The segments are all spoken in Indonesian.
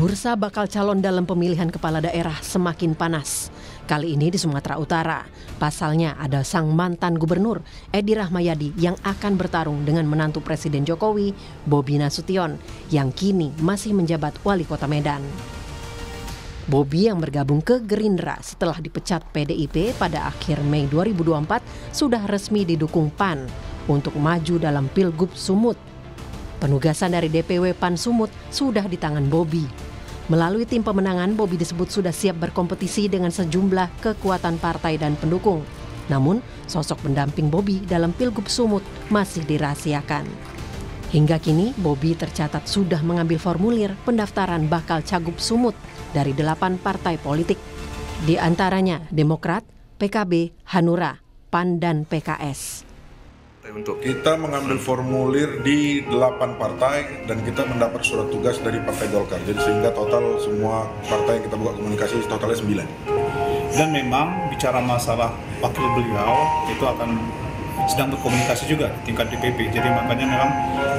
Bursa bakal calon dalam pemilihan kepala daerah semakin panas. Kali ini di Sumatera Utara. Pasalnya ada sang mantan gubernur Edi Rahmayadi yang akan bertarung dengan menantu Presiden Jokowi, Bobi Nasution, yang kini masih menjabat wali kota Medan. Bobi yang bergabung ke Gerindra setelah dipecat PDIP pada akhir Mei 2024 sudah resmi didukung PAN untuk maju dalam Pilgub Sumut. Penugasan dari DPW PAN Sumut sudah di tangan Bobi Melalui tim pemenangan, Bobi disebut sudah siap berkompetisi dengan sejumlah kekuatan partai dan pendukung. Namun, sosok pendamping Bobi dalam Pilgub Sumut masih dirahasiakan. Hingga kini, Bobi tercatat sudah mengambil formulir pendaftaran bakal Cagup Sumut dari delapan partai politik. Di antaranya Demokrat, PKB, Hanura, PAN, dan PKS untuk kita mengambil formulir di 8 partai dan kita mendapat surat tugas dari Partai Golkar. Jadi sehingga total semua partai yang kita buka komunikasi totalnya 9. Dan memang bicara masalah wakil beliau itu akan sedang berkomunikasi juga tingkat DPP. Jadi makanya memang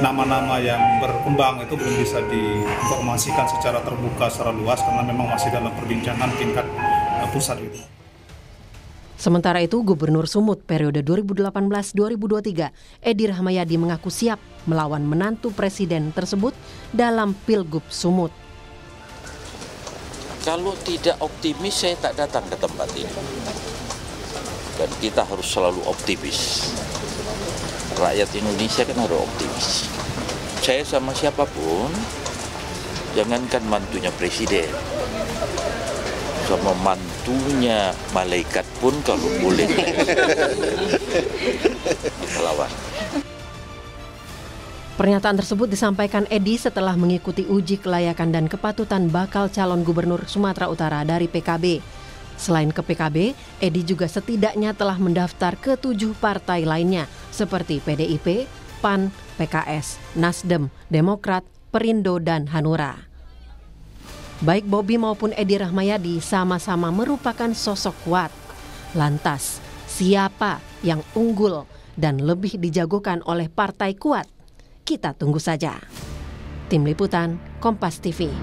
nama-nama yang berkembang itu belum bisa diinformasikan secara terbuka secara luas karena memang masih dalam perbincangan tingkat eh, pusat itu. Sementara itu, Gubernur Sumut periode 2018-2023, Edi Rahmayadi mengaku siap melawan menantu presiden tersebut dalam Pilgub Sumut. Kalau tidak optimis, saya tak datang ke tempat ini. Dan kita harus selalu optimis. Rakyat Indonesia kan harus optimis. Saya sama siapapun, jangankan mantunya presiden, sama mantu satunya malaikat pun kalau boleh melawan. Pernyataan tersebut disampaikan Edi setelah mengikuti uji kelayakan dan kepatutan bakal calon gubernur Sumatera Utara dari PKB. Selain ke PKB, Edi juga setidaknya telah mendaftar ke tujuh partai lainnya seperti PDIP, PAN, PKS, Nasdem, Demokrat, Perindo, dan Hanura. Baik Bobby maupun Edi Rahmayadi sama-sama merupakan sosok kuat. Lantas, siapa yang unggul dan lebih dijagokan oleh partai kuat? Kita tunggu saja. Tim Liputan, Kompas TV.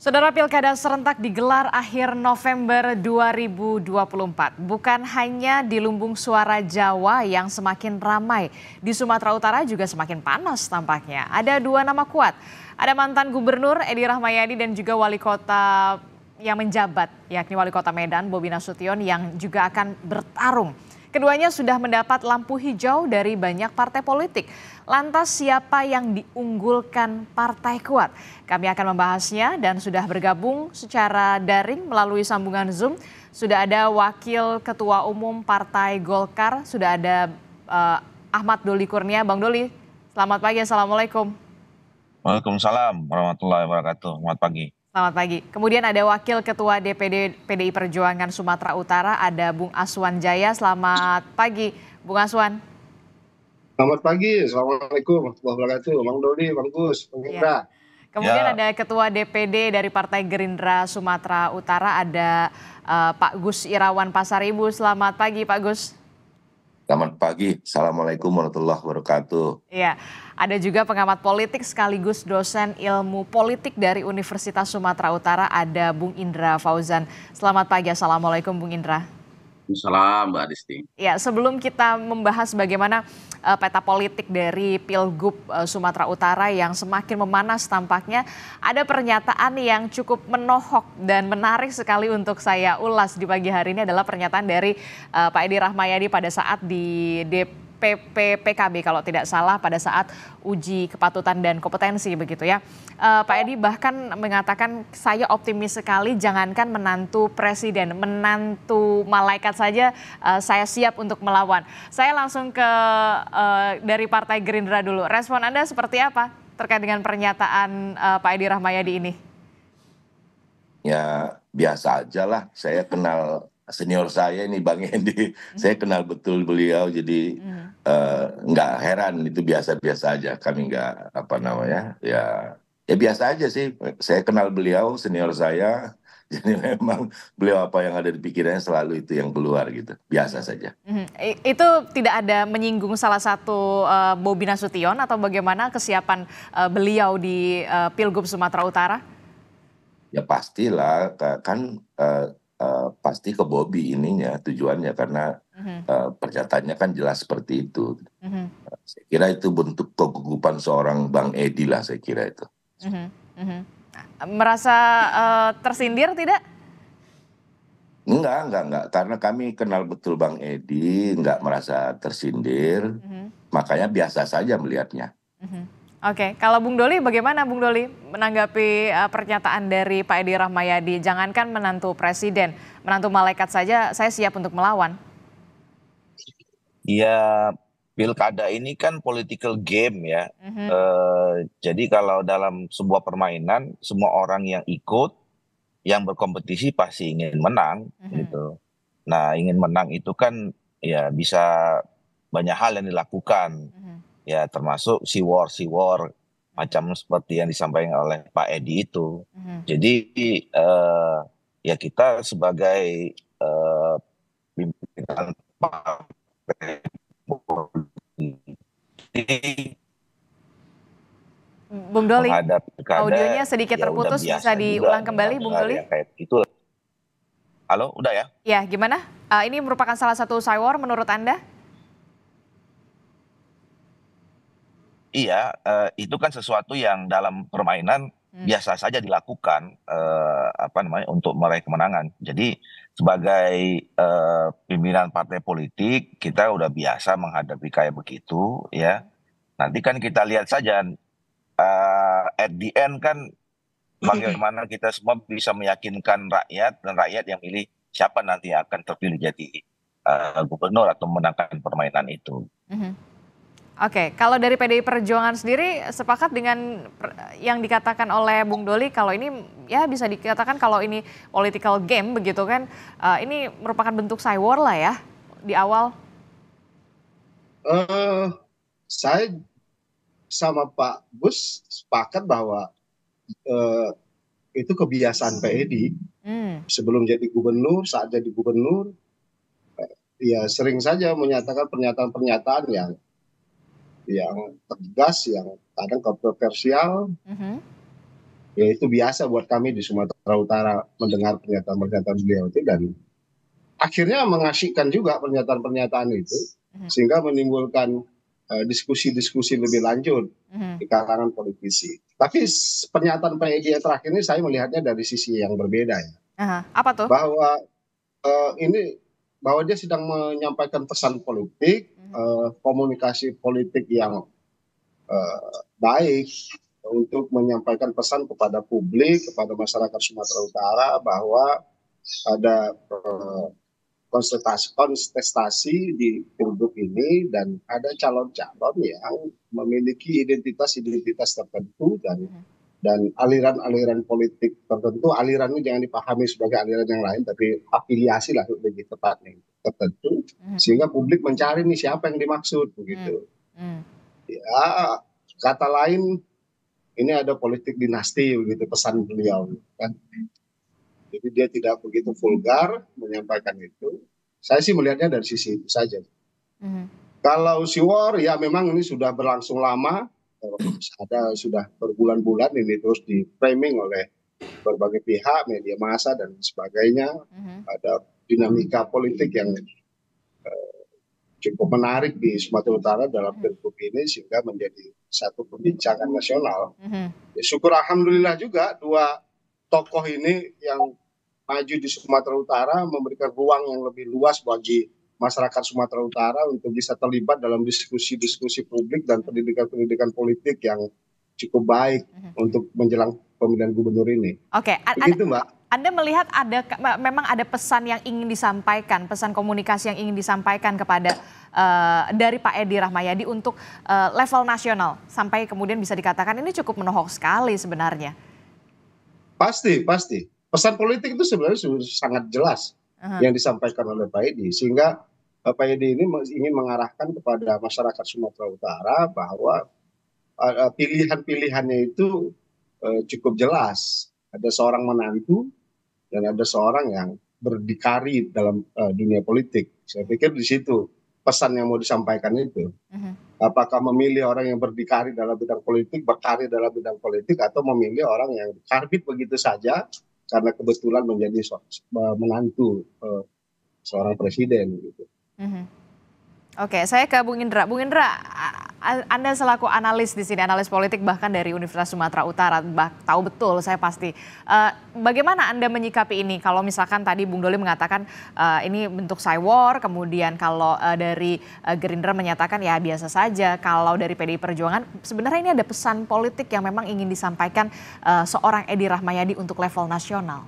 Saudara Pilkada serentak digelar akhir November 2024. Bukan hanya di lumbung suara Jawa yang semakin ramai, di Sumatera Utara juga semakin panas tampaknya. Ada dua nama kuat, ada mantan Gubernur Edi Rahmayadi dan juga Wali Kota yang menjabat, yakni Wali Kota Medan Bobi Nasution yang juga akan bertarung. Keduanya sudah mendapat lampu hijau dari banyak partai politik. Lantas siapa yang diunggulkan partai kuat? Kami akan membahasnya dan sudah bergabung secara daring melalui sambungan Zoom. Sudah ada Wakil Ketua Umum Partai Golkar, sudah ada uh, Ahmad Doli Kurnia. Bang Doli, selamat pagi, Assalamualaikum. Waalaikumsalam warahmatullahi wabarakatuh. Selamat pagi. Selamat pagi. Kemudian ada Wakil Ketua DPD PDI Perjuangan Sumatera Utara, ada Bung Aswan Jaya. Selamat pagi, Bung Aswan. Selamat pagi, Assalamualaikum warahmatullahi wabarakatuh. Bang Dodi, Bang Gus, Bang iya. Indra. Ya. Kemudian ya. ada Ketua DPD dari Partai Gerindra Sumatera Utara, ada uh, Pak Gus Irawan Pasaribu. Selamat pagi Pak Gus. Selamat pagi, Assalamualaikum warahmatullahi wabarakatuh. Iya, ada juga pengamat politik sekaligus dosen ilmu politik dari Universitas Sumatera Utara, ada Bung Indra Fauzan. Selamat pagi, Assalamualaikum Bung Indra. Waalaikumsalam Mbak Adisti. Ya, sebelum kita membahas bagaimana uh, peta politik dari Pilgub uh, Sumatera Utara yang semakin memanas tampaknya, ada pernyataan yang cukup menohok dan menarik sekali untuk saya ulas di pagi hari ini adalah pernyataan dari uh, Pak Edi Rahmayadi pada saat di DP PP PKB kalau tidak salah pada saat uji kepatutan dan kompetensi begitu ya. Uh, Pak Edi bahkan mengatakan saya optimis sekali jangankan menantu presiden, menantu malaikat saja uh, saya siap untuk melawan. Saya langsung ke uh, dari Partai Gerindra dulu. Respon Anda seperti apa terkait dengan pernyataan uh, Pak Edi Rahmayadi ini? Ya biasa aja lah. Saya kenal senior saya ini Bang Hendy, hmm. saya kenal betul beliau jadi hmm. Eh, nggak hmm. uh, heran itu biasa-biasa aja kami nggak apa namanya ya ya biasa aja sih saya kenal beliau senior saya jadi memang beliau apa yang ada di pikirannya selalu itu yang keluar gitu, biasa saja. Mm Itu tidak ada menyinggung salah satu uh, Bobi Nasution atau bagaimana kesiapan uh, beliau di uh, Pilgub Sumatera Utara? Ya pastilah, kan uh, Eh, pasti ke Bobby ininya tujuannya karena mm-hmm. uh, pernyataannya kan jelas seperti itu. Mm-hmm. saya kira itu bentuk kegugupan seorang Bang Edi lah saya kira itu. Mm-hmm. mm-hmm. Nah, merasa uh, tersindir tidak? Enggak, enggak, enggak. Karena kami kenal betul Bang Edi, enggak merasa tersindir. Mm-hmm. Makanya biasa saja melihatnya. Mm-hmm. Oke, kalau Bung Doli bagaimana Bung Doli menanggapi uh, pernyataan dari Pak Edi Rahmayadi, jangankan menantu presiden, menantu malaikat saja saya siap untuk melawan. Iya, pilkada ini kan political game ya. Mm -hmm. uh, jadi kalau dalam sebuah permainan semua orang yang ikut, yang berkompetisi pasti ingin menang mm -hmm. gitu. Nah, ingin menang itu kan ya bisa banyak hal yang dilakukan. Mm -hmm ya termasuk si war si war macam seperti yang disampaikan oleh Pak Edi itu. Mm-hmm. Jadi uh, ya kita sebagai eh, pimpinan partai Bung Doli, audionya sedikit ya terputus, bisa diulang kembali, Bung Doli? itu. Halo, udah ya? Ya, gimana? Uh, ini merupakan salah satu cyber menurut Anda? iya eh, itu kan sesuatu yang dalam permainan hmm. biasa saja dilakukan eh, apa namanya untuk meraih kemenangan. Jadi sebagai eh, pimpinan partai politik kita udah biasa menghadapi kayak begitu ya. Nanti kan kita lihat saja at the end kan bagaimana kita semua bisa meyakinkan rakyat dan rakyat yang milih siapa nanti akan terpilih jadi uh, gubernur atau menangkan permainan itu. Mm -hmm. Oke, kalau dari PDI Perjuangan sendiri sepakat dengan yang dikatakan oleh Bung Doli kalau ini ya bisa dikatakan kalau ini political game begitu kan. Uh, ini merupakan bentuk cyber lah ya di awal. Uh, saya sama Pak Bus sepakat bahwa uh, itu kebiasaan PDI Hmm. Sebelum jadi gubernur, saat jadi gubernur, ya sering saja menyatakan pernyataan-pernyataan yang yang tegas, yang kadang kontroversial. Mm-hmm. Ya itu biasa buat kami di Sumatera Utara mendengar pernyataan-pernyataan beliau itu dan akhirnya mengasyikkan juga pernyataan-pernyataan itu mm-hmm. sehingga menimbulkan eh, diskusi-diskusi lebih lanjut mm-hmm. di kalangan politisi. Tapi pernyataan PEG yang terakhir ini saya melihatnya dari sisi yang berbeda ya. Uh-huh. Apa tuh? Bahwa uh, ini bahwa dia sedang menyampaikan pesan politik, -hmm. uh, komunikasi politik yang uh, baik untuk menyampaikan pesan kepada publik, kepada masyarakat Sumatera Utara bahwa ada uh, konsentrasi kontestasi di pilgub ini dan ada calon-calon yang memiliki identitas-identitas tertentu dan hmm dan aliran-aliran politik tertentu aliran ini jangan dipahami sebagai aliran yang lain tapi afiliasi lah lebih tepat nih, tertentu hmm. sehingga publik mencari nih siapa yang dimaksud begitu hmm. Hmm. ya kata lain ini ada politik dinasti begitu pesan beliau kan jadi dia tidak begitu vulgar menyampaikan itu saya sih melihatnya dari sisi itu saja hmm. kalau siwar ya memang ini sudah berlangsung lama ada sudah berbulan-bulan ini terus di framing oleh berbagai pihak, media massa dan sebagainya. Uh-huh. Ada dinamika politik yang uh, cukup menarik di Sumatera Utara dalam pilgub mhm. uh-huh. ini sehingga menjadi satu perbincangan nasional. Uh-huh. Ya, syukur alhamdulillah juga dua tokoh ini yang maju di Sumatera Utara memberikan ruang yang lebih luas bagi masyarakat Sumatera Utara untuk bisa terlibat dalam diskusi-diskusi publik dan pendidikan-pendidikan politik yang cukup baik mm-hmm. untuk menjelang pemilihan gubernur ini. Oke, okay. Begitu, Mbak. Anda melihat ada memang ada pesan yang ingin disampaikan, pesan komunikasi yang ingin disampaikan kepada uh, dari Pak Edi Rahmayadi untuk uh, level nasional sampai kemudian bisa dikatakan ini cukup menohok sekali sebenarnya. Pasti, pasti. Pesan politik itu sebenarnya sangat jelas uh -huh. yang disampaikan oleh Pak Edi sehingga Bapak Edi ini ingin mengarahkan kepada masyarakat Sumatera Utara bahwa eh, eh, pilihan-pilihannya itu eh, cukup jelas. Ada seorang menantu dan ada seorang yang berdikari dalam dunia politik. Saya pikir di situ pesan yang mau disampaikan itu. Mm-hmm. Apakah memilih orang yang berdikari dalam bidang politik, berkarir dalam bidang politik, atau memilih orang yang karbit begitu saja karena kebetulan menjadi menantu seorang presiden gitu. Mm-hmm. Oke, okay, saya ke Bung Indra. Bung Indra, Anda selaku analis di sini, analis politik bahkan dari Universitas Sumatera Utara, bah, tahu betul saya pasti. Uh, bagaimana Anda menyikapi ini? Kalau misalkan tadi Bung Doli mengatakan uh, ini bentuk cywar, kemudian kalau uh, dari uh, Gerindra menyatakan ya biasa saja, kalau dari PDI Perjuangan sebenarnya ini ada pesan politik yang memang ingin disampaikan uh, seorang Edi Rahmayadi untuk level nasional.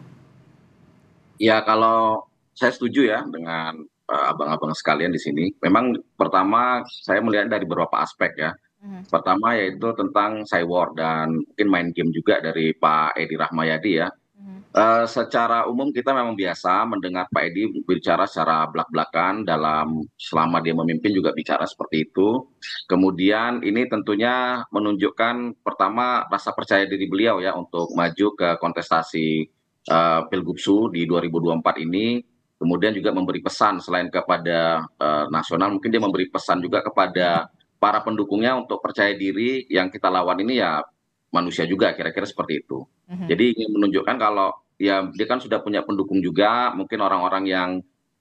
Ya kalau saya setuju ya dengan Eh, abang-abang sekalian di sini. Memang pertama saya melihat dari beberapa aspek ya. Hmm. Pertama yaitu tentang cyber dan mungkin main game juga dari Pak Edi Rahmayadi ya. Uh, secara umum kita memang biasa mendengar Pak Edi bicara secara belak-belakan dalam selama dia memimpin juga bicara seperti itu. Kemudian ini tentunya menunjukkan pertama rasa percaya diri beliau ya untuk maju ke kontestasi uh, Pilgub Su di 2024 ini kemudian juga memberi pesan selain kepada uh, nasional mungkin dia memberi pesan juga kepada para pendukungnya untuk percaya diri yang kita lawan ini ya manusia juga kira-kira seperti itu. Mm-hmm. Jadi ingin menunjukkan kalau ya dia kan sudah punya pendukung juga mungkin orang-orang yang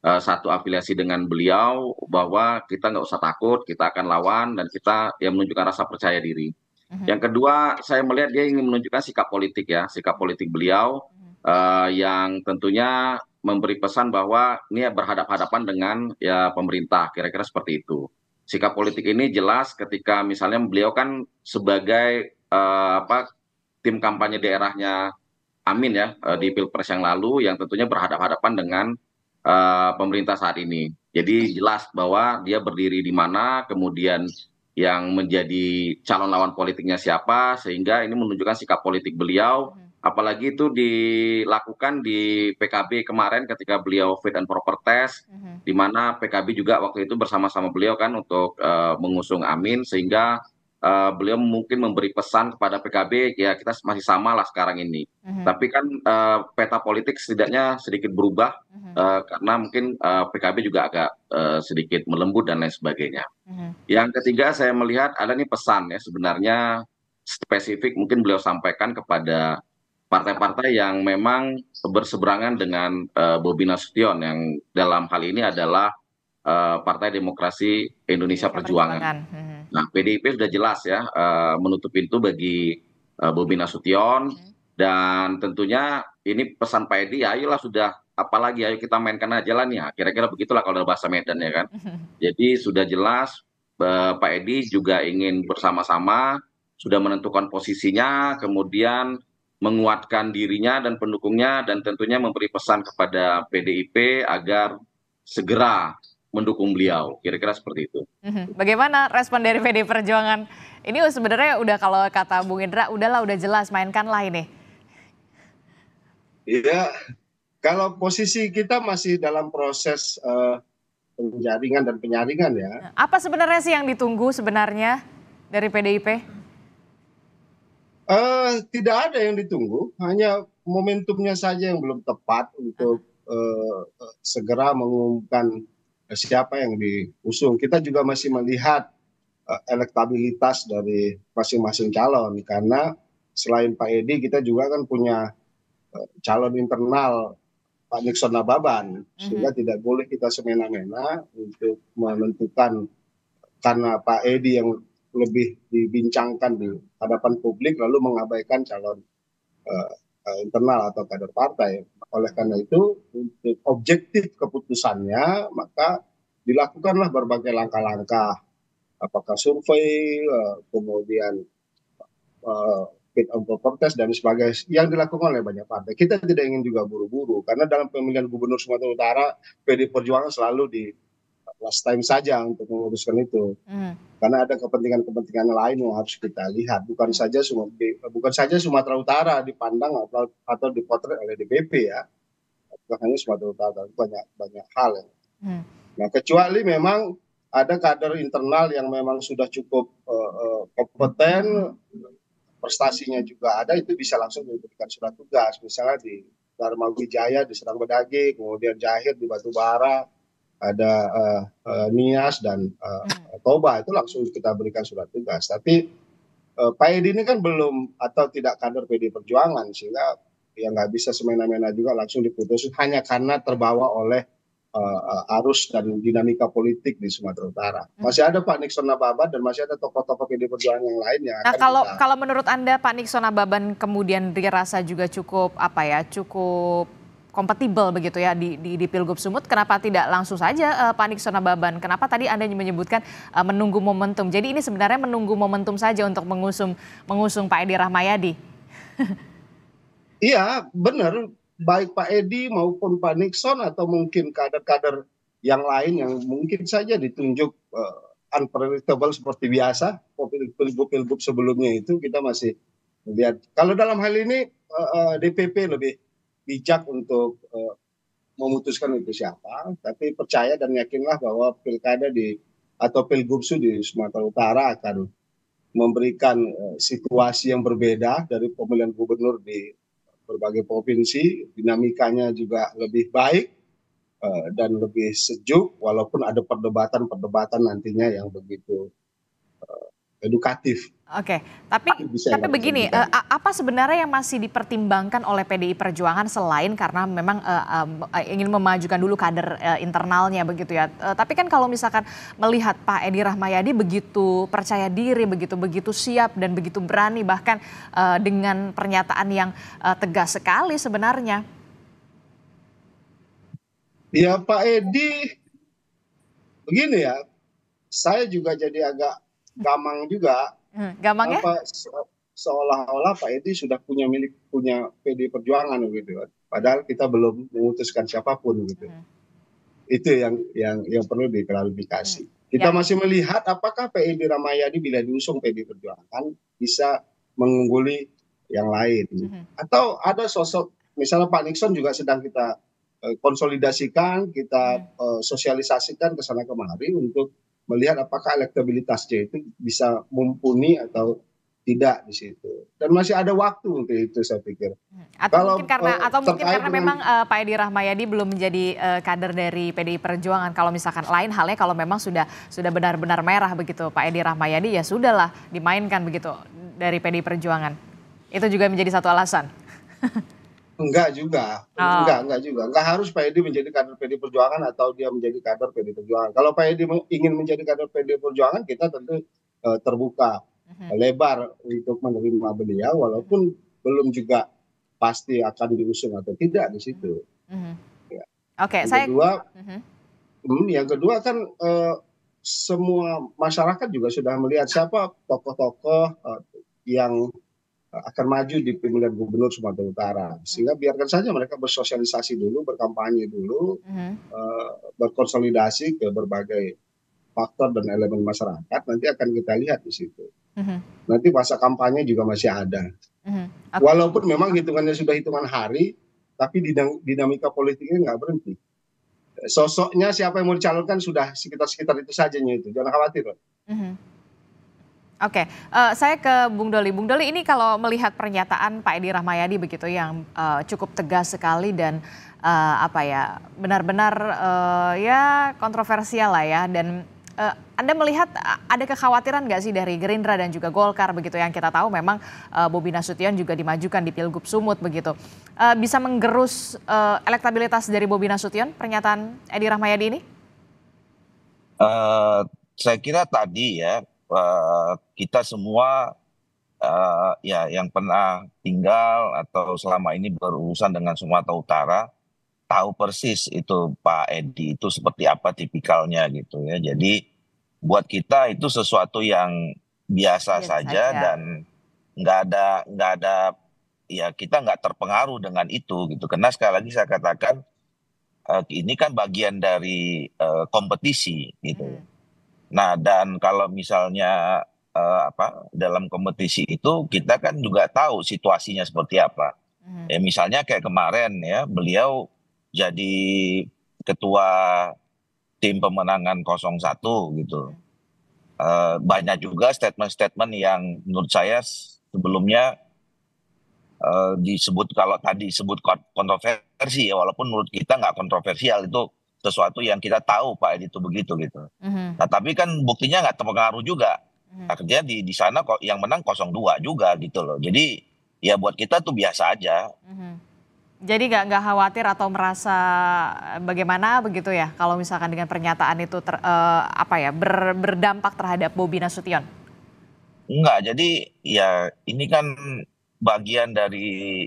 uh, satu afiliasi dengan beliau bahwa kita nggak usah takut kita akan lawan dan kita ya menunjukkan rasa percaya diri. Mm-hmm. Yang kedua saya melihat dia ingin menunjukkan sikap politik ya sikap politik beliau uh, yang tentunya memberi pesan bahwa ini berhadapan-hadapan dengan ya pemerintah kira-kira seperti itu. Sikap politik ini jelas ketika misalnya beliau kan sebagai uh, apa tim kampanye daerahnya Amin ya uh, di pilpres yang lalu yang tentunya berhadapan-hadapan dengan uh, pemerintah saat ini. Jadi jelas bahwa dia berdiri di mana, kemudian yang menjadi calon lawan politiknya siapa, sehingga ini menunjukkan sikap politik beliau. Hmm apalagi itu dilakukan di pkb kemarin ketika beliau fit and proper test mm-hmm. di mana pkb juga waktu itu bersama sama beliau kan untuk eh, mengusung amin sehingga uh, beliau mungkin memberi pesan kepada PKB ya kita masih sama lah sekarang ini. Uh mm-hmm. -huh. Tapi kan uh, peta politik setidaknya sedikit berubah uh -huh. uh, karena mungkin uh, PKB juga agak uh, sedikit melembut dan lain sebagainya. Uh mm-hmm. -huh. Yang ketiga saya melihat ada nih pesan ya sebenarnya spesifik mungkin beliau sampaikan kepada partai-partai yang memang berseberangan dengan uh, Bobi Nasution yang dalam hal ini adalah eh, Partai Demokrasi Indonesia Perjuangan. Perjuangan. Mhm. Nah, PDIP sudah jelas ya eh, menutup pintu bagi uh, Bobi Nasution hmm. dan tentunya ini pesan Pak Edi ya ayolah sudah apalagi ayo kita mainkan aja lah nih. Nah, kira-kira begitulah kalau dalam bahasa Medan ya kan. Mhm. Jadi sudah jelas Pak Edi juga ingin bersama-sama sudah menentukan posisinya kemudian menguatkan dirinya dan pendukungnya dan tentunya memberi pesan kepada PDIP agar segera mendukung beliau. Kira-kira seperti itu. Mhm. Bagaimana respon dari PD Perjuangan? Ini sebenarnya udah kalau kata Bung Indra, udahlah udah jelas mainkanlah ini. Iya, kalau posisi kita masih dalam proses uh, penjaringan dan penyaringan ya. Apa sebenarnya sih yang ditunggu sebenarnya dari PDIP? Eh, tidak ada yang ditunggu hanya momentumnya saja yang belum tepat untuk eh, segera mengumumkan siapa yang diusung kita juga masih melihat eh, elektabilitas dari masing-masing calon karena selain Pak Edi kita juga kan punya calon internal Pak Nixon Nababan mhm. sehingga mm -hmm. tidak boleh kita semena-mena untuk menentukan karena Pak Edi yang lebih dibincangkan di hadapan publik lalu mengabaikan calon uh, internal atau kader partai. Oleh karena itu untuk objektif keputusannya maka dilakukanlah berbagai langkah-langkah apakah survei uh, kemudian fit and proper test dan sebagainya yang dilakukan oleh banyak partai. Kita tidak ingin juga buru-buru karena dalam pemilihan gubernur Sumatera Utara PD Perjuangan selalu di last time saja untuk menguruskan itu. Hmm. Karena ada kepentingan-kepentingan lain yang harus kita lihat, bukan hmm. saja bukan saja Sumatera Utara dipandang atau atau dipotret oleh DPP ya. Bukan hanya Sumatera Utara, banyak banyak hal. Ya. Hmm. Nah, kecuali memang ada kader internal yang memang sudah cukup uh, kompeten, prestasinya juga ada, itu bisa langsung diberikan surat tugas. Misalnya di Dharma Wijaya di Serang Bedage, kemudian Jahir di Batubara, ada uh, uh, Nias dan uh, Toba itu langsung kita berikan surat tugas. Tapi uh, Pak Edi ini kan belum atau tidak kader PD Perjuangan sehingga ya nggak bisa semena-mena juga langsung diputus hanya karena terbawa oleh uh, uh, arus dan dinamika politik di Sumatera Utara. Hmm. Masih ada Pak Nixon Nababan dan masih ada tokoh-tokoh PD Perjuangan yang lain yang Nah, kalau kita... kalau menurut Anda Pak Nixon Nababan kemudian dirasa juga cukup apa ya, cukup kompatibel begitu ya di, di, di Pilgub Sumut, kenapa tidak langsung saja uh, Pak Nixon Ababan? Kenapa tadi Anda menyebutkan uh, menunggu momentum? Jadi ini sebenarnya menunggu momentum saja untuk mengusung mengusung Pak Edi Rahmayadi. iya, benar. Baik Pak Edi maupun Pak Nixon atau mungkin kader-kader yang lain yang mungkin saja ditunjuk uh, unpredictable seperti biasa. Pilgub-pilgub sebelumnya itu kita masih lihat. Kalau dalam hal ini uh, uh, DPP lebih bijak untuk uh, memutuskan itu siapa, tapi percaya dan yakinlah bahwa pilkada di atau pilgubsu di Sumatera Utara akan memberikan uh, situasi yang berbeda dari pemilihan gubernur di berbagai provinsi, dinamikanya juga lebih baik uh, dan lebih sejuk, walaupun ada perdebatan-perdebatan nantinya yang begitu uh, edukatif Oke, tapi tapi begini, uh, apa sebenarnya yang masih dipertimbangkan oleh PDI Perjuangan selain karena memang uh, uh, ingin memajukan dulu kader uh, internalnya begitu ya. Uh, tapi kan kalau misalkan melihat Pak Edi Rahmayadi begitu percaya diri, begitu begitu siap dan begitu berani bahkan uh, dengan pernyataan yang uh, tegas sekali sebenarnya. Ya Pak Edi, begini ya, saya juga jadi agak gamang juga Hmm, gampang ya? Apa, seolah-olah Pak Edi sudah punya milik punya PD Perjuangan gitu ya. Padahal kita belum memutuskan siapapun gitu. Hmm. Itu yang yang yang perlu diklarifikasi. Hmm. Kita ya. masih melihat apakah PED Ramayadi bila diusung PD Perjuangan bisa mengungguli yang lain. Hmm. Atau ada sosok misalnya Pak Nixon juga sedang kita eh, konsolidasikan, kita hmm. Eh, sosialisasikan ke sana kemari untuk melihat apakah elektabilitasnya itu bisa mumpuni atau tidak di situ dan masih ada waktu untuk itu saya pikir. Hmm, atau Kalau, mungkin karena eh, atau mungkin karena memang uh, Pak Edi Rahmayadi belum menjadi uh, kader dari PDI Perjuangan. Kalau misalkan lain halnya kalau memang sudah sudah benar-benar merah begitu Pak Edi Rahmayadi ya sudahlah dimainkan begitu dari PDI Perjuangan. Itu juga menjadi satu alasan. Enggak juga, oh. enggak, enggak juga. Enggak harus Pak Edi menjadi kader PD Perjuangan atau dia menjadi kader PD Perjuangan. Kalau Pak Edi ingin menjadi kader PD Perjuangan, kita tentu uh, terbuka, uh-huh. lebar untuk menerima beliau, walaupun belum juga pasti akan diusung atau tidak di situ. Uh-huh. Ya. Oke, okay, saya. Kedua, uh-huh. hmm, yang kedua kan uh, semua masyarakat juga sudah melihat siapa tokoh-tokoh eh, yang akan maju di pemilihan gubernur Sumatera Utara. Hmm. Sehingga biarkan saja mereka bersosialisasi dulu, berkampanye dulu, uh-huh. uh, berkonsolidasi ke berbagai faktor dan elemen masyarakat. Nanti akan kita lihat di situ. Uh-huh. Nanti masa kampanye juga masih ada. Uh-huh. Walaupun memang hitungannya sudah hitungan hari, tapi dinamika politiknya nggak berhenti. Sosoknya siapa yang mau dicalonkan sudah sekitar-sekitar itu saja itu. Jangan khawatir. Uh-huh. Oke, okay. uh, eh, saya ke Bung Doli. Bung Doli ini kalau melihat pernyataan Pak Edi Rahmayadi begitu yang uh, cukup tegas sekali dan uh, apa ya benar-benar uh, ya kontroversial lah ya dan uh, Anda melihat ada kekhawatiran nggak sih dari Gerindra dan juga Golkar begitu yang kita tahu memang uh, Bobi Nasution juga dimajukan di Pilgub Sumut begitu uh, bisa menggerus uh, elektabilitas dari Bobi Nasution pernyataan Edi Rahmayadi ini? Uh, saya kira tadi ya Eh, kita semua eh, ya yang pernah tinggal atau selama ini berurusan dengan Sumatera Utara tahu persis itu Pak Edi itu seperti apa tipikalnya gitu ya. Jadi buat kita itu sesuatu yang biasa, biasa saja ya. dan nggak ada nggak ada ya kita nggak terpengaruh dengan itu gitu. Karena sekali lagi saya katakan eh, ini kan bagian dari uh, kompetisi gitu. Hmm. Nah, dan kalau misalnya uh, apa dalam kompetisi itu kita kan juga tahu situasinya seperti apa. Hmm. Ya misalnya kayak kemarin ya beliau jadi ketua tim pemenangan 01 gitu. Uh, banyak juga statement-statement yang menurut saya sebelumnya uh, disebut kalau tadi disebut kontroversi ya walaupun menurut kita nggak kontroversial itu sesuatu yang kita tahu Pak Edi itu begitu gitu. Mm-hmm. Nah tapi kan buktinya nggak terpengaruh juga. Mm-hmm. Akhirnya nah, di di sana kok yang menang 02 juga gitu loh. Jadi ya buat kita tuh biasa aja. Mm-hmm. Jadi nggak nggak khawatir atau merasa eh, bagaimana begitu ya kalau misalkan dengan pernyataan itu ter, eh, apa ya ber, berdampak terhadap Bobi Nasution? Enggak, jadi ya ini kan bagian dari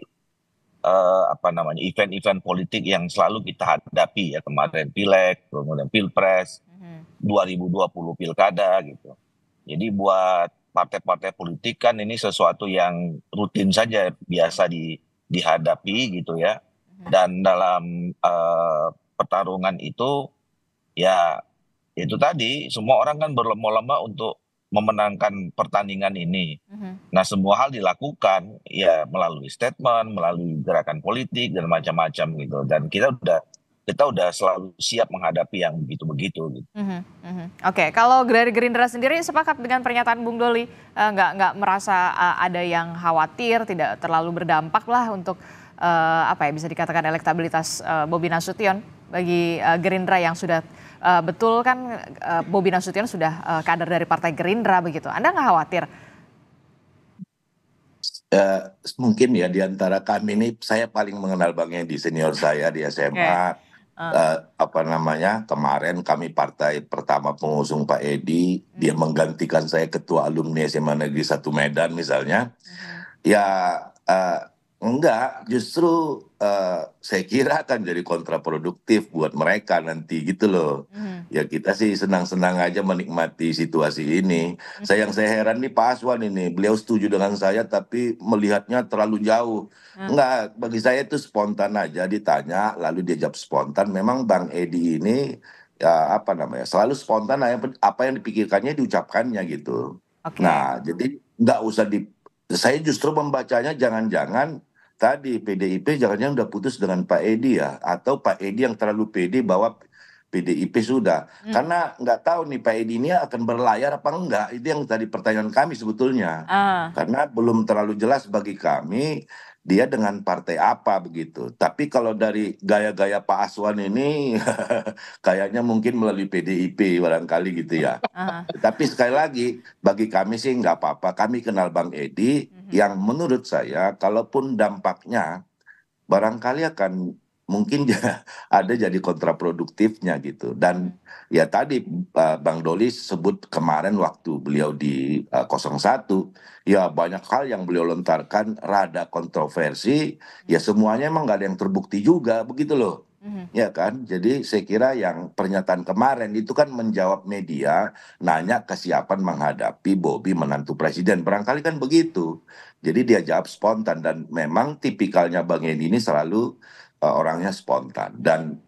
uh, apa namanya event-event politik yang selalu kita hadapi ya kemarin pileg kemudian pilpres mm-hmm. 2020 pilkada gitu jadi buat partai-partai politik kan ini sesuatu yang rutin saja biasa di dihadapi gitu ya mm-hmm. dan dalam uh, pertarungan itu ya itu tadi semua orang kan berlomba-lomba untuk memenangkan pertandingan ini. Mm-hmm. Nah, semua hal dilakukan ya melalui statement, melalui gerakan politik dan macam-macam gitu. Dan kita udah kita udah selalu siap menghadapi yang begitu-begitu. Gitu. mm Oke, okay. kalau dari Gerindra sendiri sepakat dengan pernyataan Bung Doli, uh, nggak nggak merasa uh, ada yang khawatir, tidak terlalu berdampak lah untuk uh, apa ya bisa dikatakan elektabilitas uh, Bobi Nasution? bagi uh, eh, Gerindra yang sudah uh, betul kan uh, Bobi Nasution sudah uh, kader dari Partai Gerindra begitu. Anda nggak khawatir? Ya, mungkin ya di antara kami ini saya paling mengenal Bang di senior saya di SMA. Okay. Uh. Uh, apa namanya kemarin kami partai pertama pengusung Pak Edi uh. dia menggantikan saya ketua alumni SMA Negeri satu Medan misalnya Uh. ya uh, enggak justru Eh, saya kira akan jadi kontraproduktif buat mereka nanti gitu loh. Mm. Ya kita sih senang-senang aja menikmati situasi ini. Mm. Sayang saya heran nih Pak Aswan ini, beliau setuju dengan saya tapi melihatnya terlalu jauh. Mm. Enggak, bagi saya itu spontan aja ditanya lalu dia jawab spontan. Memang Bang Edi ini ya apa namanya? selalu spontan apa yang dipikirkannya diucapkannya gitu. Okay. Nah, jadi nggak usah di saya justru membacanya jangan-jangan tadi PDIP jangan-jangan udah putus dengan Pak Edi ya atau Pak Edi yang terlalu pede bahwa PDIP sudah hmm. karena nggak tahu nih Pak Edi ini akan berlayar apa enggak itu yang tadi pertanyaan kami sebetulnya ah. karena belum terlalu jelas bagi kami dia dengan partai apa begitu. Tapi kalau dari gaya-gaya Pak Aswan ini kayaknya mungkin melalui PDIP barangkali gitu ya. Uh. Tapi sekali lagi bagi kami sih nggak apa-apa. Kami kenal Bang Edi uh mhm. -huh. yang menurut saya kalaupun dampaknya barangkali akan mungkin ada jadi kontraproduktifnya gitu. Dan ya tadi eh, Bang Doli sebut kemarin waktu beliau di 01 eh, ya banyak hal yang beliau lontarkan rada kontroversi ya semuanya emang nggak ada yang terbukti juga begitu loh mhm. Ya kan, jadi saya kira yang pernyataan kemarin itu kan menjawab media nanya kesiapan menghadapi Bobby menantu presiden. Barangkali kan begitu. Jadi dia jawab spontan dan memang tipikalnya Bang Edi ini selalu uh, orangnya spontan dan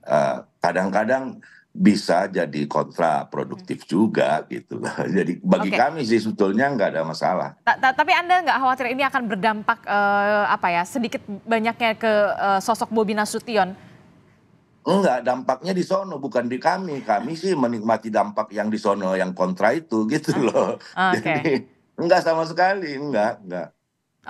kadang-kadang uh, bisa jadi kontraproduktif hmm. juga gitu. Jadi bagi okay. kami sih sebetulnya nggak ada masalah. Ta -ta Tapi anda nggak khawatir ini akan berdampak uh, apa ya sedikit banyaknya ke uh, sosok Bobi Nasution? Enggak, dampaknya di sono bukan di kami. Kami sih menikmati dampak yang di sono yang kontra itu gitu ah. loh. Okay. Jadi enggak sama sekali, enggak, enggak.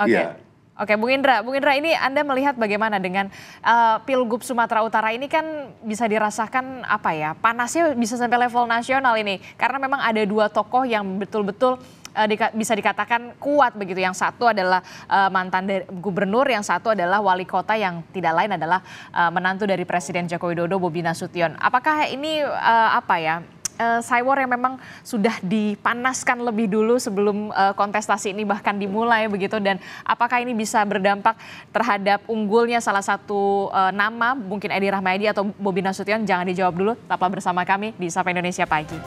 Oke. Okay. Ya. Oke, Bung Indra, Bung Indra ini Anda melihat bagaimana dengan uh, Pilgub Sumatera Utara ini kan bisa dirasakan apa ya, panasnya bisa sampai level nasional ini. Karena memang ada dua tokoh yang betul-betul uh, dika bisa dikatakan kuat begitu. Yang satu adalah uh, mantan gubernur, yang satu adalah wali kota yang tidak lain adalah uh, menantu dari Presiden Joko Widodo, Bobi Nasution. Apakah ini uh, apa ya, uh, eh, Cywar yang memang sudah dipanaskan lebih dulu sebelum uh, kontestasi ini bahkan dimulai begitu dan apakah ini bisa berdampak terhadap unggulnya salah satu uh, nama mungkin Edi Rahmayadi atau Bobi Nasution jangan dijawab dulu tetaplah bersama kami di Sapa Indonesia Pagi.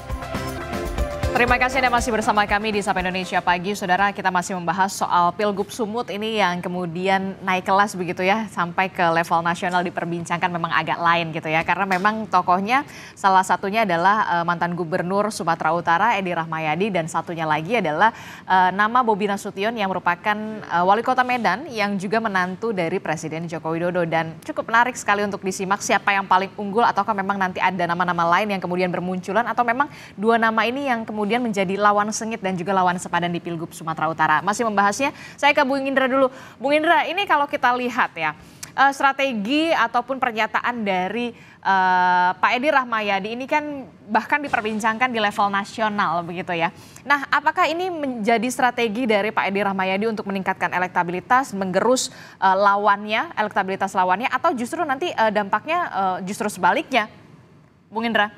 Terima kasih Anda masih bersama kami di Sapa Indonesia Pagi. Saudara, kita masih membahas soal Pilgub Sumut ini yang kemudian naik kelas begitu ya, sampai ke level nasional diperbincangkan memang agak lain gitu ya. Karena memang tokohnya salah satunya adalah uh, mantan Gubernur Sumatera Utara Edi Rahmayadi dan satunya lagi adalah uh, nama Bobi Nasution yang merupakan uh, wali kota Medan yang juga menantu dari Presiden Joko Widodo. Dan cukup menarik sekali untuk disimak siapa yang paling unggul ataukah memang nanti ada nama-nama lain yang kemudian bermunculan atau memang dua nama ini yang kemudian kemudian menjadi lawan sengit dan juga lawan sepadan di Pilgub Sumatera Utara. Masih membahasnya, saya ke Bung Indra dulu. Bung Indra, ini kalau kita lihat ya, eh, strategi ataupun pernyataan dari uh, Pak Edi Rahmayadi ini kan bahkan diperbincangkan di level nasional begitu ya. Nah, apakah ini menjadi strategi dari Pak Edi Rahmayadi untuk meningkatkan elektabilitas, menggerus uh, lawannya, elektabilitas lawannya, atau justru nanti uh, dampaknya uh, justru sebaliknya, Bung Indra?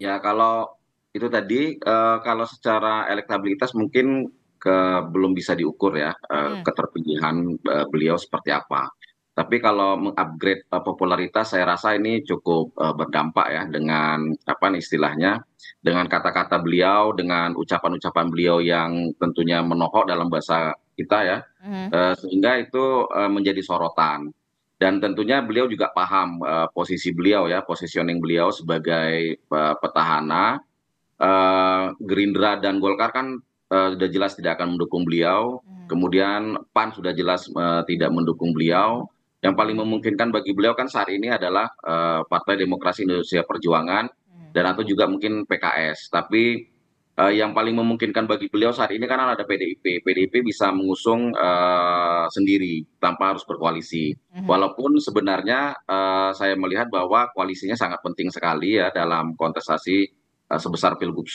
Ya, kalau itu tadi eh, kalau secara elektabilitas mungkin ke belum bisa diukur ya eh, hmm. keterpilihan eh, beliau seperti apa tapi kalau mengupgrade popularitas saya rasa ini cukup berdampak ya dengan apa nih istilahnya dengan kata-kata beliau dengan ucapan-ucapan beliau yang tentunya menohok dalam bahasa kita ya hmm. sehingga itu menjadi sorotan dan tentunya beliau juga paham uh, posisi beliau ya positioning beliau sebagai uh, petahana Eh, gerindra dan golkar kan eh, sudah jelas tidak akan mendukung beliau hmm. kemudian pan sudah jelas eh, tidak mendukung beliau yang paling hmm. memungkinkan bagi beliau kan saat ini adalah partai demokrasi indonesia perjuangan hmm. dan atau juga mungkin pks tapi yang paling memungkinkan bagi beliau saat ini karena ada PDIP. PDIP bisa mengusung uh, sendiri tanpa harus berkoalisi. Walaupun sebenarnya uh, saya melihat bahwa koalisinya sangat penting sekali ya dalam kontestasi Eh, sebesar pilgub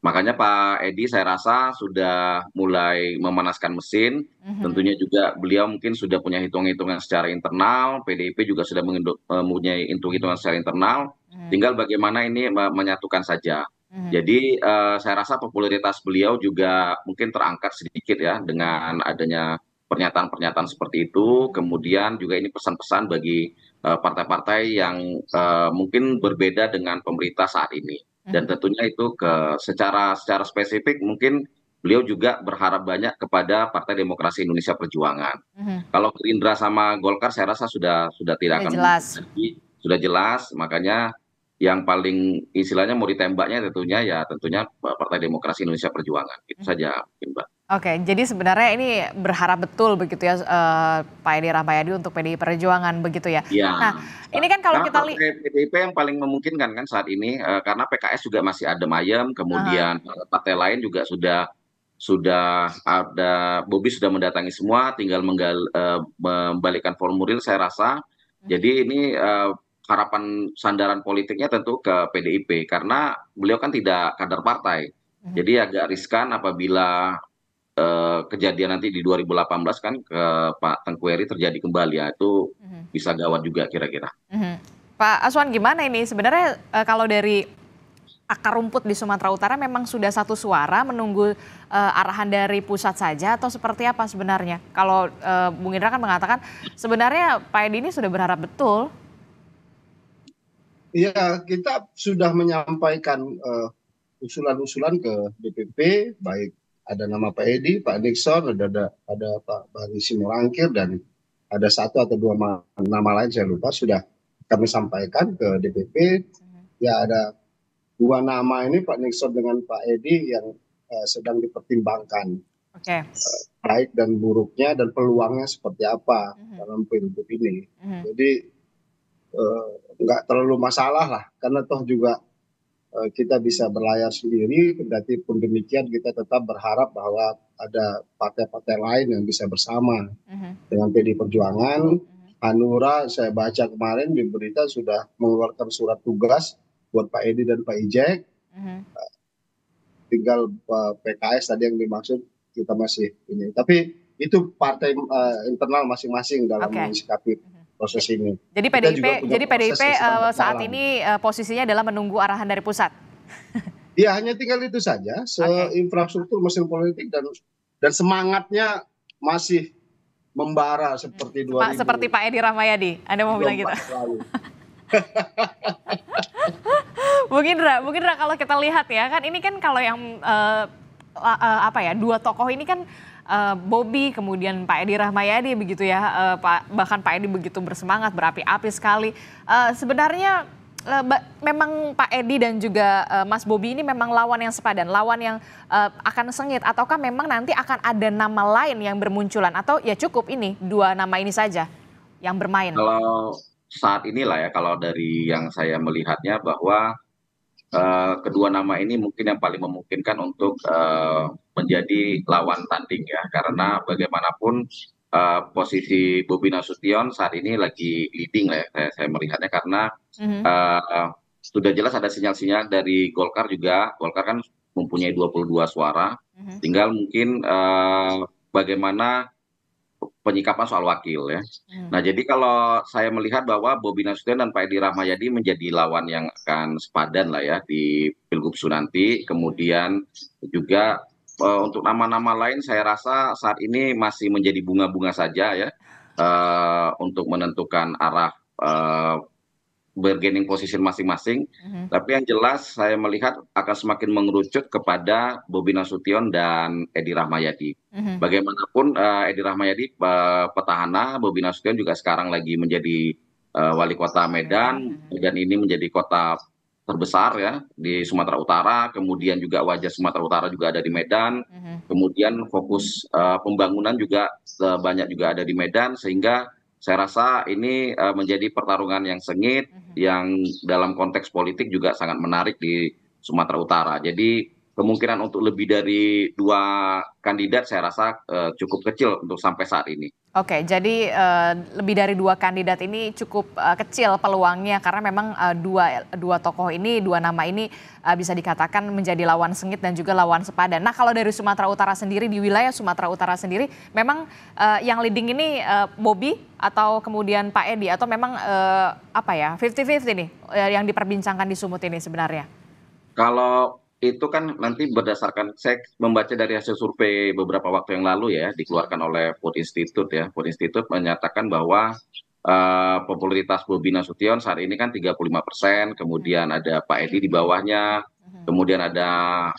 makanya pak edi saya rasa sudah mulai memanaskan mesin mhm. tentunya juga beliau mungkin sudah punya hitung hitungan secara internal pdip juga sudah eh, mempunyai hitung hitungan secara internal mhm. tinggal bagaimana ini menyatukan saja mhm. jadi eh, saya rasa popularitas beliau juga mungkin terangkat sedikit ya dengan adanya pernyataan-pernyataan seperti itu kemudian juga ini pesan-pesan bagi partai-partai yang uh, mungkin berbeda dengan pemerintah saat ini dan tentunya itu ke secara secara spesifik mungkin beliau juga berharap banyak kepada Partai Demokrasi Indonesia Perjuangan. Mhm. Kalau Gerindra sama Golkar saya rasa sudah sudah tidak akan jelas. sudah jelas makanya yang paling istilahnya mau ditembaknya tentunya ya tentunya Partai Demokrasi Indonesia Perjuangan. Itu saja mungkin Mbak. Oke, jadi sebenarnya ini berharap betul begitu ya uh, Pak Edi Rahmayadi untuk PDI Perjuangan begitu ya. ya. Nah, ini kan kalau kita lihat PDIP yang paling memungkinkan kan saat ini uh, karena PKS juga masih adem ayem, kemudian uh. partai lain juga sudah sudah ada Bobi sudah mendatangi semua, tinggal menggal, uh, membalikkan formulir saya rasa. Uh. Jadi ini uh, harapan sandaran politiknya tentu ke PDIP karena beliau kan tidak kader partai. Mhm. Jadi agak riskan apabila Eh, kejadian nanti di 2018 kan ke Pak tengkueri terjadi kembali ya itu mm-hmm. bisa gawat juga kira-kira. Mm-hmm. Pak Aswan gimana ini sebenarnya e, kalau dari akar rumput di Sumatera Utara memang sudah satu suara menunggu e, arahan dari pusat saja atau seperti apa sebenarnya? Kalau e, Bung Indra kan mengatakan sebenarnya Pak Edi ini sudah berharap betul. Iya, kita sudah menyampaikan usulan-usulan ke DPP baik ada nama Pak Edi, Pak Nixon, ada ada, ada Pak Bani Simurangkir dan ada satu atau dua nama lain saya lupa sudah kami sampaikan ke DPP. Ya ada dua nama ini Pak Nixon dengan Pak Edi yang uh, sedang dipertimbangkan. Okay. Eh, baik dan buruknya dan peluangnya seperti apa uh mhm. -huh. dalam pilgub ini. Uh mhm. -huh. Jadi uh, nggak terlalu masalah lah karena toh juga Eh, kita bisa berlayar sendiri, kendati pun demikian kita tetap berharap bahwa ada partai-partai lain yang bisa bersama uh-huh. dengan PD Perjuangan. Mhm. Hanura saya baca kemarin di berita sudah mengeluarkan surat tugas buat Pak Edi dan Pak Ijek. Uh-huh. Tinggal eh, PKS tadi yang dimaksud kita masih ini. Tapi itu partai uh, internal masing-masing dalam okay. menyikapi proses ini. Jadi PDIP, jadi PDIP eh, saat ini eh, posisinya adalah menunggu arahan dari pusat. Iya, hanya tinggal itu saja. Se infrastruktur mesin politik dan dan semangatnya masih membara seperti dua seperti Pak Edi Rahmayadi. Anda mau bilang gitu? Mungkin Indra, mungkin Indra kalau kita lihat ya kan ini kan kalau yang uh, apa ya dua tokoh ini kan uh, Bobby, kemudian Pak Edi Rahmayadi begitu ya, uh, Pak, bahkan Pak Edi begitu bersemangat, berapi-api sekali. Uh, sebenarnya uh, memang Pak Edi dan juga uh, Mas Bobby ini memang lawan yang sepadan, lawan yang uh, akan sengit, ataukah memang nanti akan ada nama lain yang bermunculan, atau ya cukup ini dua nama ini saja yang bermain? Kalau saat inilah ya, kalau dari yang saya melihatnya bahwa uh, kedua nama ini mungkin yang paling memungkinkan untuk uh, menjadi lawan tanding ya karena bagaimanapun uh, posisi Bobi Nasution saat ini lagi leading lah ya, saya, saya melihatnya karena mm-hmm. uh, sudah jelas ada sinyal-sinyal dari Golkar juga Golkar kan mempunyai 22 suara mm-hmm. tinggal mungkin uh, bagaimana penyikapan soal wakil ya. Hmm. Nah jadi kalau saya melihat bahwa Bobi Nasution dan Pak Edi Rahmayadi menjadi lawan yang akan sepadan lah ya di pilgub nanti. Kemudian juga uh, untuk nama-nama lain saya rasa saat ini masih menjadi bunga-bunga saja ya uh, untuk menentukan arah uh, bergening posisi masing-masing. Mm-hmm. Tapi yang jelas saya melihat akan semakin mengerucut kepada Bobi Nasution dan Edi Rahmayadi. Mm-hmm. Bagaimanapun uh, Edi Rahmayadi uh, petahana, Bobi Nasution juga sekarang lagi menjadi uh, wali kota Medan. Mm-hmm. Medan ini menjadi kota terbesar ya di Sumatera Utara, kemudian juga wajah Sumatera Utara juga ada di Medan, mm-hmm. kemudian fokus uh, pembangunan juga sebanyak banyak juga ada di Medan sehingga saya rasa ini eh, menjadi pertarungan yang sengit mhm. yang dalam konteks politik juga sangat menarik di sumatera utara jadi kemungkinan untuk lebih dari dua kandidat saya rasa uh, cukup kecil untuk sampai saat ini. Oke, jadi uh, lebih dari dua kandidat ini cukup uh, kecil peluangnya karena memang uh, dua dua tokoh ini, dua nama ini uh, bisa dikatakan menjadi lawan sengit dan juga lawan sepadan. Nah, kalau dari Sumatera Utara sendiri di wilayah Sumatera Utara sendiri, memang uh, yang leading ini uh, Bobby atau kemudian Pak Edi atau memang uh, apa ya 50-50 nih uh, yang diperbincangkan di Sumut ini sebenarnya? Kalau itu kan nanti berdasarkan saya membaca dari hasil survei beberapa waktu yang lalu ya dikeluarkan oleh Food Institute ya Food Institute menyatakan bahwa uh, popularitas Bobi Nasution saat ini kan 35 persen kemudian ada Pak Edi di bawahnya mhm. kemudian ada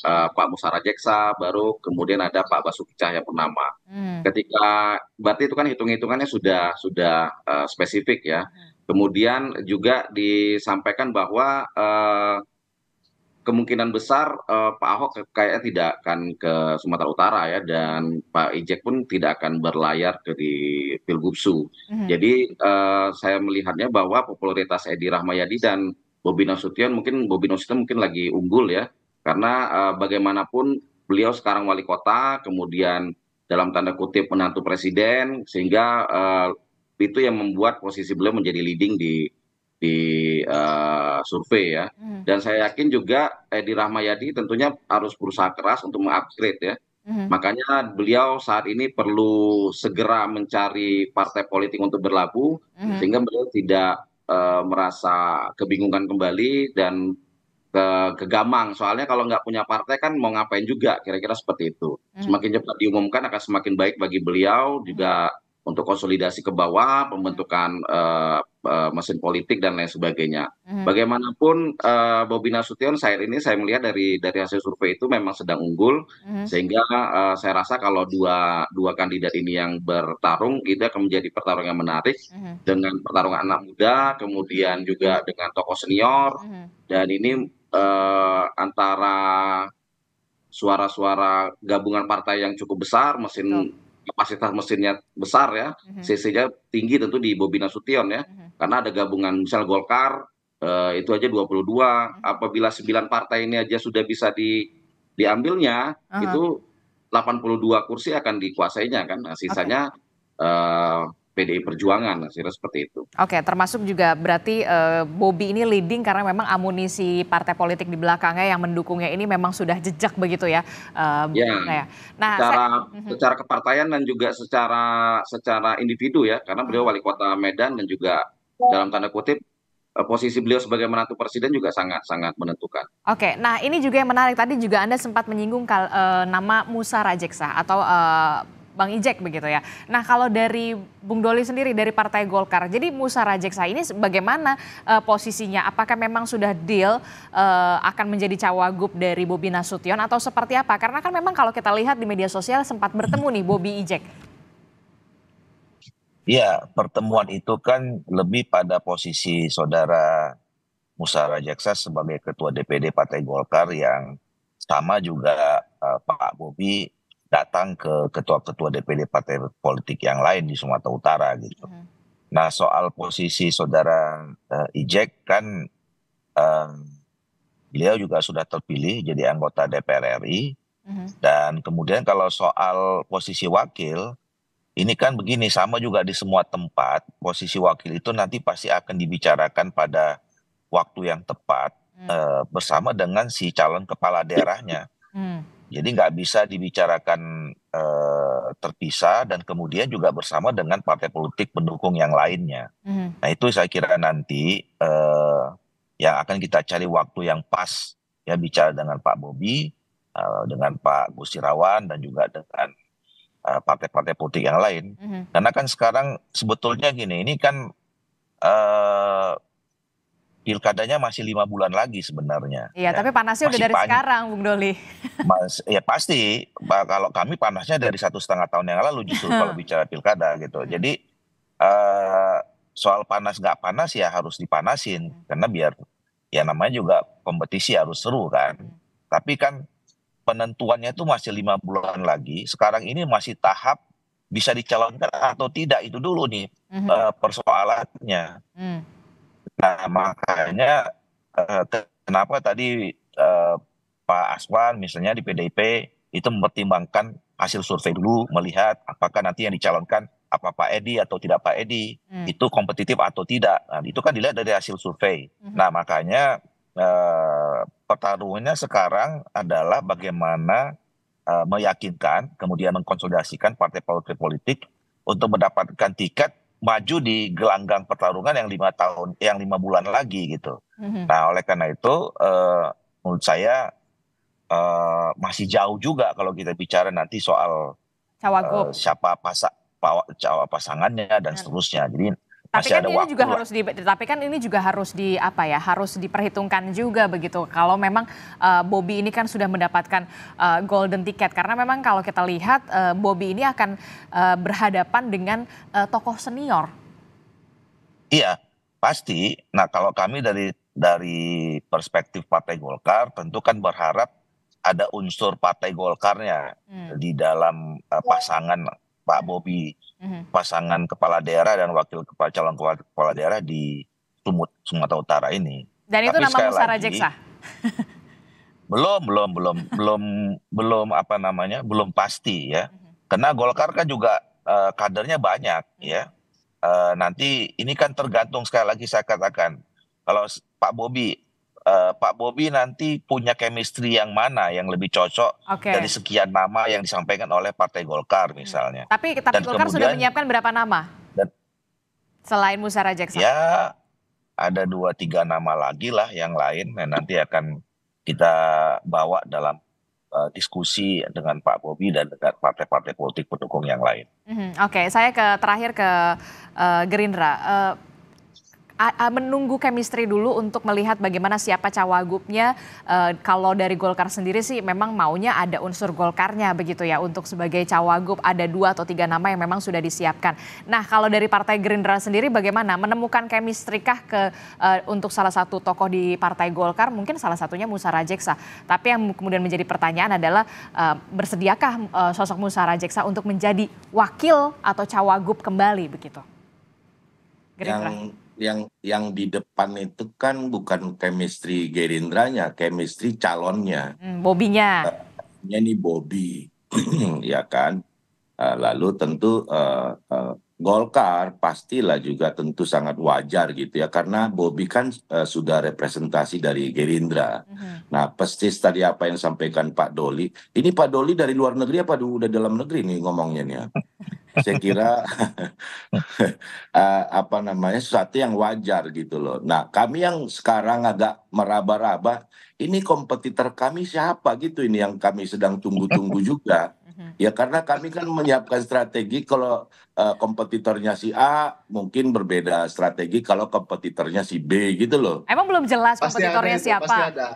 uh, Pak Musara Jeksa baru kemudian ada Pak Basuki Cahaya Purnama hmm. ketika berarti itu kan hitung-hitungannya sudah sudah uh, spesifik ya mhm. kemudian juga disampaikan bahwa uh, kemungkinan besar eh, pak ahok kayaknya tidak akan ke sumatera utara ya dan pak ijek pun tidak akan berlayar ke di pilgubsu mhm. jadi eh, saya melihatnya bahwa popularitas edi rahmayadi dan bobi nasution mungkin bobi nasution mungkin lagi unggul ya karena eh, bagaimanapun beliau sekarang wali kota kemudian dalam tanda kutip menantu presiden sehingga uh, itu yang membuat posisi beliau menjadi leading di di uh, survei ya. Hmm. Dan saya yakin juga Edi Rahmayadi tentunya harus berusaha keras untuk mengupgrade ya. Hmm. Makanya beliau saat ini perlu segera mencari partai politik untuk berlabuh hmm. sehingga beliau tidak uh, merasa kebingungan kembali dan ke kegamang soalnya kalau nggak punya partai kan mau ngapain juga kira-kira seperti itu. Hmm. Semakin cepat diumumkan akan semakin baik bagi beliau juga untuk konsolidasi ke bawah, hmm. pembentukan uh, uh, mesin politik dan lain sebagainya. Mm. Bagaimanapun uh, Bobi Nasution saya ini saya melihat dari dari hasil survei itu memang sedang unggul mm. sehingga uh, saya rasa kalau dua dua kandidat ini yang bertarung itu akan menjadi pertarungan menarik mm. dengan pertarungan anak muda, kemudian juga dengan tokoh senior hmm. dan ini uh, antara suara-suara gabungan partai yang cukup besar mesin kapasitas mesinnya besar ya cc mhm. nya tinggi tentu di bobi nasution ya mhm. karena ada gabungan misal golkar eh, itu aja 22, puluh dua mhm. apabila sembilan partai ini aja sudah bisa di diambilnya itu delapan puluh dua kursi akan dikuasainya kan nah, sisanya PDI Perjuangan, hasilnya seperti itu. Oke, termasuk juga berarti uh, Bobi ini leading karena memang amunisi partai politik di belakangnya yang mendukungnya ini memang sudah jejak begitu ya. Uh, ya. ya. Nah, secara saya, secara mhm. kepartaian dan juga secara secara individu ya, karena beliau mhm. wali kota Medan dan juga dalam tanda kutip eh, posisi beliau sebagai menantu presiden juga sangat sangat menentukan. Oke, nah ini juga yang menarik tadi juga Anda sempat menyinggung kal, e, nama Musa Rajeksa atau e, Bang Ijek begitu ya. Nah kalau dari Bung Doli sendiri dari Partai Golkar, jadi Musa Rajeksa ini bagaimana uh, posisinya? Apakah memang sudah deal uh, akan menjadi cawagup dari Bobi Nasution atau seperti apa? Karena kan memang kalau kita lihat di media sosial sempat bertemu nih Bobi Ijek. Ya, pertemuan itu kan lebih pada posisi saudara Musa Rajeksa sebagai ketua DPD Partai Golkar yang sama juga uh, Pak Bobi datang ke ketua-ketua DPD partai politik yang lain di Sumatera Utara gitu. Hmm. Nah soal posisi saudara uh, Ijek kan uh, beliau juga sudah terpilih jadi anggota DPR RI hmm. dan kemudian kalau soal posisi wakil ini kan begini sama juga di semua tempat posisi wakil itu nanti pasti akan dibicarakan pada waktu yang tepat hmm. uh, bersama dengan si calon kepala daerahnya. Hmm. Jadi nggak bisa dibicarakan e, terpisah dan kemudian juga bersama dengan partai politik pendukung yang lainnya. Mm. Nah itu saya kira nanti eh, yang akan kita cari waktu yang pas ya bicara dengan Pak Bobi, eh, dengan Pak Gusirawan dan juga dengan eh, partai-partai politik yang lain. Mm. Karena kan sekarang sebetulnya gini, ini kan eh, pilkadanya masih lima bulan lagi sebenarnya. Iya, ya. tapi panasnya masih udah dari sekarang, Bung Doli. Mas, ya pasti. Kalau kami panasnya dari satu setengah tahun yang lalu justru kalau bicara pilkada gitu. Hmm. Jadi uh, soal panas nggak panas ya harus dipanasin hmm. karena biar ya namanya juga kompetisi harus seru kan. Hmm. Tapi kan penentuannya itu masih lima bulan lagi. Sekarang ini masih tahap bisa dicalonkan atau tidak itu dulu nih mm -hmm. Eh, persoalannya. Mm. Nah makanya eh, kenapa tadi eh, Pak Aswan misalnya di PDIP itu mempertimbangkan hasil survei dulu melihat apakah nanti yang dicalonkan apa Pak Edi atau tidak Pak Edi hmm. itu kompetitif atau tidak nah, itu kan dilihat dari hasil survei hmm. nah makanya eh, pertaruhannya sekarang adalah bagaimana eh, meyakinkan kemudian mengkonsolidasikan partai politik untuk mendapatkan tiket maju di gelanggang pertarungan yang lima tahun yang lima bulan lagi gitu. Mm-hmm. Nah oleh karena itu uh, menurut saya uh, masih jauh juga kalau kita bicara nanti soal Uh, siapa pasak pasangannya dan seterusnya. Jadi tapi Masih kan ini waktu juga harus di tapi kan ini juga harus di apa ya harus diperhitungkan juga begitu kalau memang uh, Bobby ini kan sudah mendapatkan uh, golden ticket karena memang kalau kita lihat uh, Bobby ini akan uh, berhadapan dengan uh, tokoh senior. Iya, pasti. Nah, kalau kami dari dari perspektif Partai Golkar tentu kan berharap ada unsur Partai Golkarnya hmm. di dalam uh, pasangan Pak Bobi mm-hmm. pasangan kepala daerah dan wakil kepala calon kepala, daerah di Sumut Sumatera Utara ini. Dan Tapi nama Musara Jeksa. belum, belum, belum, belum, belum apa namanya, belum pasti ya. Mhm. Karena Golkar kan juga uh, kadernya banyak mhm. ya. Uh, nanti ini kan tergantung sekali lagi saya katakan kalau Pak Bobi uh, Pak Bobi nanti punya chemistry yang mana yang lebih cocok okay. dari sekian nama yang disampaikan oleh Partai Golkar misalnya. Tapi, tapi Golkar kemudian, sudah menyiapkan berapa nama? Dan, Selain Musa Rajeksa. Ya, ada dua tiga nama lagi lah yang lain yang nanti akan kita bawa dalam uh, diskusi dengan Pak Bobi dan dengan partai-partai politik pendukung yang lain. Mm -hmm. Oke, okay. saya ke terakhir ke uh, Gerindra. Uh, menunggu chemistry dulu untuk melihat bagaimana siapa cawagupnya. Eh, kalau dari Golkar sendiri sih memang maunya ada unsur Golkarnya begitu ya untuk sebagai cawagup ada dua atau tiga nama yang memang sudah disiapkan. Nah kalau dari Partai Gerindra sendiri bagaimana menemukan chemistry kah ke eh, untuk salah satu tokoh di Partai Golkar mungkin salah satunya Musa Rajeksa. Tapi yang kemudian menjadi pertanyaan adalah eh, bersediakah sosok Musa Rajeksa untuk menjadi wakil atau cawagup kembali begitu? Gerindra. Yang yang yang di depan itu kan bukan chemistry Gerindranya, chemistry calonnya. Hmm, bobinya. Uh, ini Bobi, ya kan. Eh, lalu tentu uh, uh, Golkar pastilah juga tentu sangat wajar gitu ya karena Bobi kan uh, sudah representasi dari Gerindra. -hmm. Nah, pasti tadi apa yang sampaikan Pak Doli? Ini Pak Doli dari luar negeri apa udah dalam negeri nih ngomongnya nih? Ya? saya kira eh, apa namanya sesuatu yang wajar gitu loh. Nah kami yang sekarang agak meraba-raba, ini kompetitor kami siapa gitu ini yang kami sedang tunggu-tunggu juga. Mhm. Ya karena kami kan menyiapkan strategi kalau uh, kompetitornya si A mungkin berbeda strategi kalau kompetitornya si B gitu loh. Emang belum jelas pasti kompetitornya ada, siapa. Pasti ada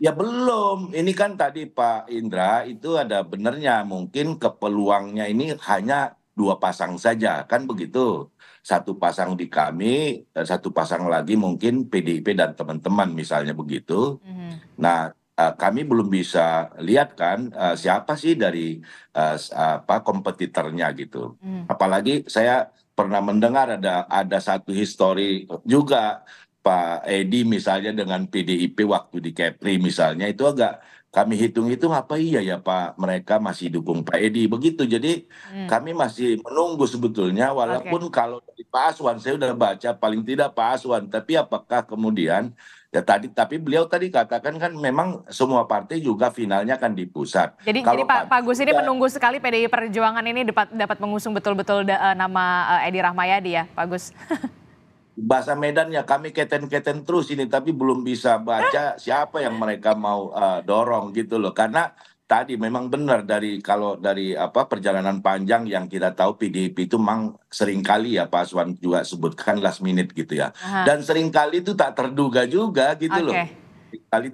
ya belum ini kan tadi pak indra itu ada benarnya mungkin kepeluangnya ini hanya dua pasang saja kan begitu satu pasang di kami eh, satu pasang lagi mungkin PDIP dan teman-teman misalnya begitu mm. nah eh, kami belum bisa lihat kan eh, siapa sih dari apa kompetitornya gitu. Mm. Apalagi saya pernah mendengar ada ada satu histori juga Pak Edi misalnya dengan PDIP waktu di Kepri misalnya itu agak kami hitung itu apa iya ya Pak mereka masih dukung Pak Edi begitu jadi hmm. kami masih menunggu sebetulnya walaupun okay. kalau dari Pak Aswan saya sudah baca paling tidak Pak Aswan tapi apakah kemudian ya tadi tapi beliau tadi katakan kan memang semua partai juga finalnya kan di pusat jadi, jadi Pak, Pak Gus ini menunggu sekali PDI Perjuangan ini dapat dapat mengusung betul-betul eh, nama eh, Edi Rahmayadi ya Pak Gus bahasa Medannya kami keten-keten terus ini tapi belum bisa baca siapa yang mereka mau uh, dorong gitu loh karena tadi memang benar dari kalau dari apa perjalanan panjang yang kita tahu PDIP itu memang seringkali ya Pak Aswan juga sebutkan last minute gitu ya. Aha. Dan seringkali itu tak terduga juga gitu okay. loh. Kali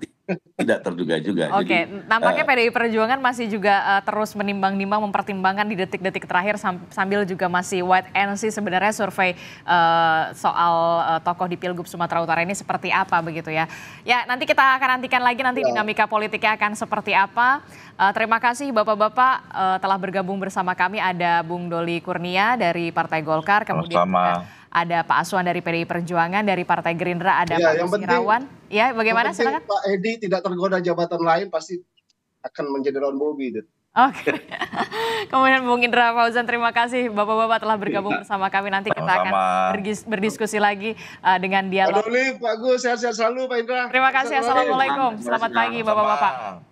tidak terduga juga. Oke, okay. nampaknya uh, PDI Perjuangan masih juga uh, terus menimbang-nimbang, mempertimbangkan di detik-detik terakhir sambil juga masih white and see sebenarnya survei uh, soal uh, tokoh di Pilgub Sumatera Utara ini seperti apa begitu ya. Ya, nanti kita akan nantikan lagi nanti ya. dinamika politiknya akan seperti apa. Uh, terima kasih Bapak-bapak uh, telah bergabung bersama kami ada Bung Doli Kurnia dari Partai Golkar, kemudian ada Pak Aswan dari PDI Perjuangan, dari Partai Gerindra ada ya, Pak yang penting, Rawan. ya, bagaimana penting, silakan? Pak Edi tidak tergoda jabatan lain pasti akan menjadi Ron Bobby. Gitu. Oke. Okay. Kemudian Bung Indra Fauzan, terima kasih Bapak-Bapak telah bergabung iya. bersama kami. Nanti kita akan berdiskusi lagi uh, dengan dialog. Pak Gus, sehat-sehat selalu Pak Indra. Terima kasih. Assalamualaikum. Selamat pagi Bapak-Bapak.